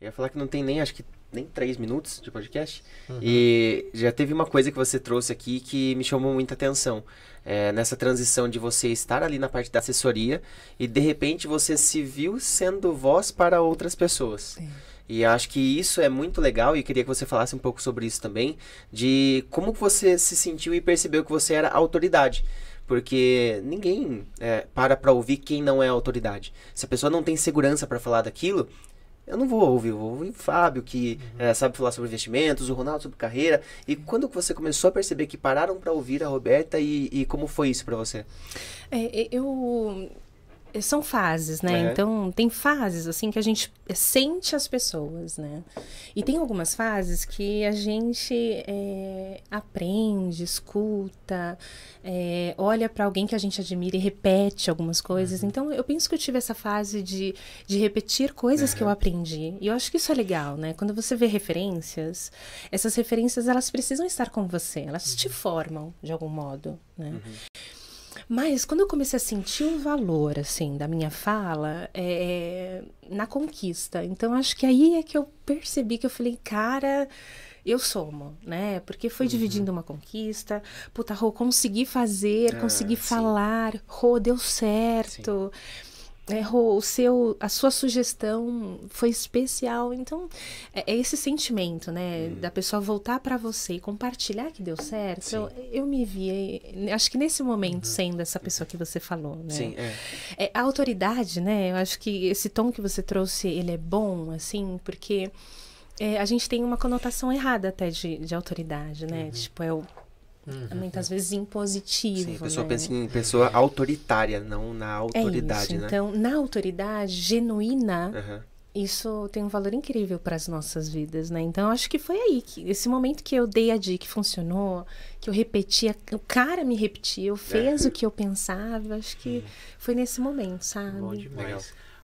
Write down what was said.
Eu ia falar que não tem nem, acho que nem três minutos de podcast. Uhum. E já teve uma coisa que você trouxe aqui que me chamou muita atenção. É, nessa transição de você estar ali na parte da assessoria e de repente você se viu sendo voz para outras pessoas. Sim. E acho que isso é muito legal e queria que você falasse um pouco sobre isso também, de como você se sentiu e percebeu que você era autoridade porque ninguém é, para para ouvir quem não é autoridade. Se a pessoa não tem segurança para falar daquilo, eu não vou ouvir, eu vou ouvir o Fábio, que uhum. é, sabe falar sobre investimentos, o Ronaldo sobre carreira. E quando você começou a perceber que pararam para ouvir a Roberta e, e como foi isso para você? É, eu é, são fases, né? É. Então, tem fases, assim, que a gente sente as pessoas, né? E tem algumas fases que a gente é, aprende, escuta, é, olha para alguém que a gente admira e repete algumas coisas. Uhum. Então, eu penso que eu tive essa fase de, de repetir coisas uhum. que eu uhum. aprendi. E eu acho que isso é legal, né? Quando você vê referências, essas referências, elas precisam estar com você. Elas uhum. te formam, de algum modo, né? Uhum. Mas quando eu comecei a sentir o valor, assim, da minha fala, é, é, na conquista. Então, acho que aí é que eu percebi que eu falei, cara, eu somo, né? Porque foi uhum. dividindo uma conquista. Puta, Rô, consegui fazer, ah, consegui sim. falar. Rô, deu certo. Sim. É, o seu, a sua sugestão foi especial. Então, é, é esse sentimento, né? Hum. Da pessoa voltar para você e compartilhar que deu certo. Eu, eu, me vi, acho que nesse momento, uhum. sendo essa pessoa que você falou, né? Sim, é. é. A autoridade, né? Eu acho que esse tom que você trouxe, ele é bom, assim, porque é, a gente tem uma conotação errada até de, de autoridade, né? Uhum. Tipo, é o Uhum. Muitas vezes impositivo. Sim, a pessoa né? pensa em pessoa autoritária, não na é autoridade, é isso. Né? Então, na autoridade genuína, uhum. isso tem um valor incrível para as nossas vidas, né? Então, acho que foi aí que esse momento que eu dei a dica que funcionou, que eu repetia, o cara me repetiu, fez é. o que eu pensava, acho que uhum. foi nesse momento, sabe? Bom demais.